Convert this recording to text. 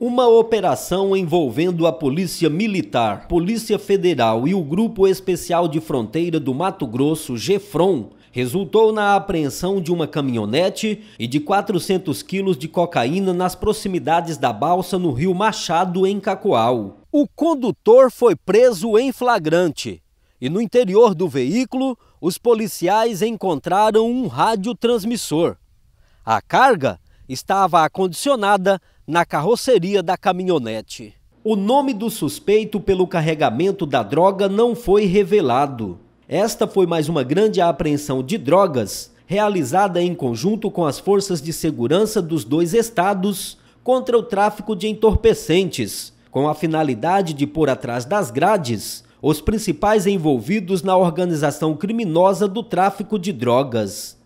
Uma operação envolvendo a Polícia Militar, Polícia Federal e o Grupo Especial de Fronteira do Mato Grosso, GEFRON, resultou na apreensão de uma caminhonete e de 400 quilos de cocaína nas proximidades da balsa no Rio Machado, em Cacoal. O condutor foi preso em flagrante e no interior do veículo, os policiais encontraram um radiotransmissor. A carga estava acondicionada na carroceria da caminhonete. O nome do suspeito pelo carregamento da droga não foi revelado. Esta foi mais uma grande apreensão de drogas realizada em conjunto com as forças de segurança dos dois estados contra o tráfico de entorpecentes, com a finalidade de pôr atrás das grades os principais envolvidos na organização criminosa do tráfico de drogas.